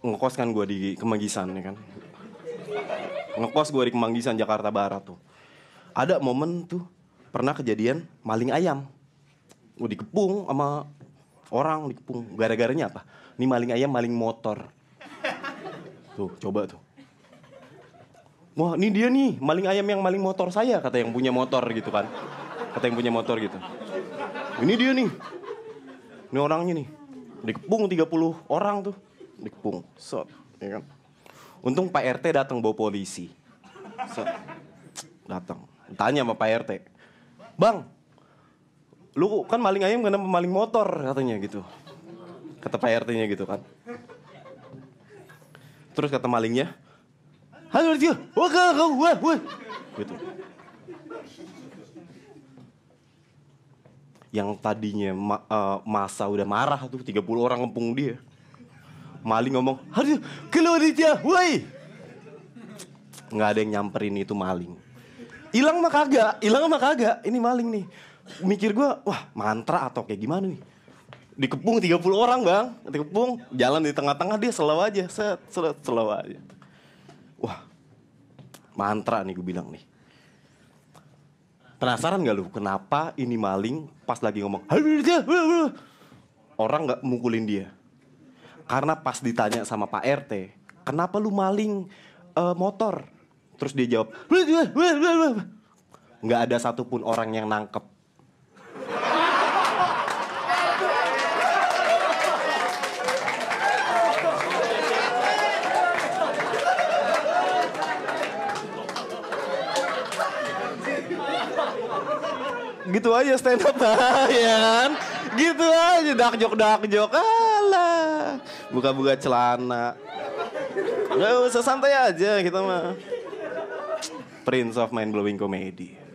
ngekos kan gue di Kemanggisan ya kan ngekos gue di Kemanggisan Jakarta Barat tuh ada momen tuh pernah kejadian maling ayam gue dikepung sama orang dikepung gara-garanya apa ini maling ayam maling motor tuh coba tuh wah ini dia nih maling ayam yang maling motor saya kata yang punya motor gitu kan kata yang punya motor gitu ini dia nih ini orangnya nih dikepung 30 orang tuh dikepung sot ya kan untung Pak RT datang bawa polisi so, datang tanya sama Pak RT bang lu kan maling ayam kenapa maling motor katanya gitu kata Pak RT-nya gitu kan terus kata malingnya halo dia wah wah wah wah gitu yang tadinya ma uh, masa udah marah tuh 30 orang ngepung dia maling ngomong, "Aduh, keluar dia, woi." Nggak ada yang nyamperin itu maling. Hilang mah kagak, hilang mah kagak. Ini maling nih. Mikir gue, wah, mantra atau kayak gimana nih? Dikepung 30 orang, Bang. Dikepung, jalan di tengah-tengah dia selaw aja, set, set, selaw aja. Wah. Mantra nih gue bilang nih. Penasaran gak lu kenapa ini maling pas lagi ngomong dia, orang nggak mukulin dia? Karena pas ditanya sama Pak RT, kenapa lu maling uh, motor? Terus dia jawab, nggak ada satupun orang yang nangkep. gitu aja stand up ya kan gitu aja dak jok dak jok ah buka-buka celana. Gak usah santai aja kita mah. Prince of Mind Blowing Comedy.